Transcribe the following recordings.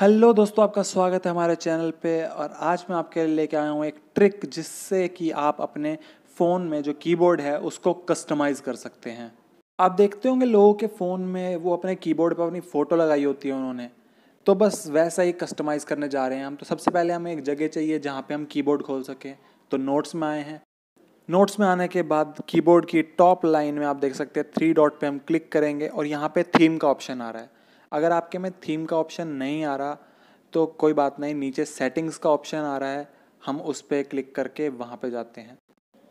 hello दोस्तों आपका स्वागत है हमारे चैनल पे और आज मैं आपके लिए लेके आया हूँ एक ट्रिक जिससे कि आप अपने फ़ोन में जो कीबोर्ड है उसको कस्टमाइज़ कर सकते हैं आप देखते होंगे लोगों के फ़ोन में वो अपने कीबोर्ड पर अपनी फ़ोटो लगाई होती है उन्होंने तो बस वैसा ही कस्टमाइज़ करने जा रहे हैं हम तो सबसे पहले हमें एक जगह चाहिए जहाँ पर हम की खोल सकें तो नोट्स में आए हैं नोट्स में आने के बाद कीबोर्ड की टॉप लाइन में आप देख सकते हैं थ्री डॉट पे हम क्लिक करेंगे और यहाँ पे थीम का ऑप्शन आ रहा है अगर आपके में थीम का ऑप्शन नहीं आ रहा तो कोई बात नहीं नीचे सेटिंग्स का ऑप्शन आ रहा है हम उस पर क्लिक करके वहाँ पे जाते हैं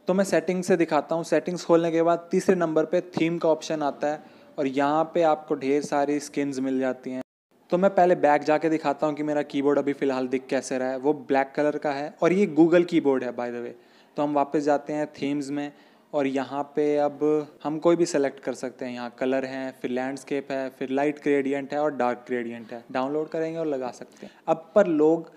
तो मैं सेटिंग से दिखाता हूँ सेटिंग्स खोलने के बाद तीसरे नंबर पे थीम का ऑप्शन आता है और यहाँ पे आपको ढेर सारी स्किन्स मिल जाती हैं तो मैं पहले बैक जाके दिखाता हूँ कि मेरा कीबोर्ड अभी फ़िलहाल दिख कैसे रहा है वो ब्लैक कलर का है और ये गूगल कीबोर्ड है बाय द वे तो हम वापस जाते हैं थीम्स में और यहाँ पे अब हम कोई भी सेलेक्ट कर सकते हैं यहाँ कलर है फिर लैंडस्केप है फिर लाइट ग्रेडियंट है और डार्क ग्रेडियंट है डाउनलोड करेंगे और लगा सकते हैं अब पर लोग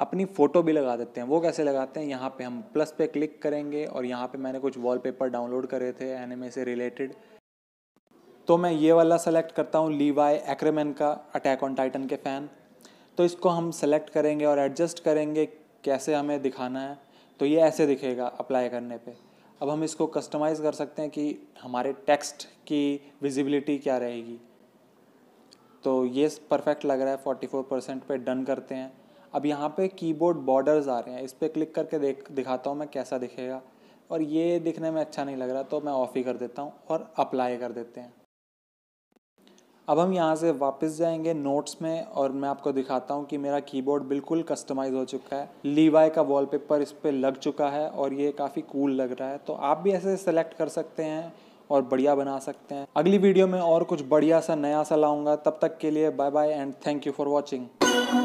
अपनी फ़ोटो भी लगा देते हैं वो कैसे लगाते हैं यहाँ पे हम प्लस पे क्लिक करेंगे और यहाँ पे मैंने कुछ वॉलपेपर डाउनलोड करे थे एनिमे से रिलेटेड तो मैं ये वाला सेलेक्ट करता हूँ लीवाई एक्रेमेन का अटैक ऑन टाइटन के फ़ैन तो इसको हम सेलेक्ट करेंगे और एडजस्ट करेंगे कैसे हमें दिखाना है तो ये ऐसे दिखेगा अप्लाई करने पर अब हम इसको कस्टमाइज़ कर सकते हैं कि हमारे टेक्स्ट की विजिबिलिटी क्या रहेगी तो ये परफेक्ट लग रहा है फोर्टी फोर परसेंट पर डन करते हैं अब यहाँ पे कीबोर्ड बॉर्डर्स आ रहे हैं इस पर क्लिक करके देख दिखाता हूँ मैं कैसा दिखेगा और ये दिखने में अच्छा नहीं लग रहा तो मैं ऑफ़ ही कर देता हूँ और अप्लाई कर देते हैं अब हम यहाँ से वापस जाएंगे नोट्स में और मैं आपको दिखाता हूँ कि मेरा कीबोर्ड बिल्कुल कस्टमाइज हो चुका है लीवाई का वॉलपेपर इस पर लग चुका है और ये काफ़ी कूल लग रहा है तो आप भी ऐसे सेलेक्ट कर सकते हैं और बढ़िया बना सकते हैं अगली वीडियो में और कुछ बढ़िया सा नया सा लाऊंगा तब तक के लिए bye bye and thank you for watching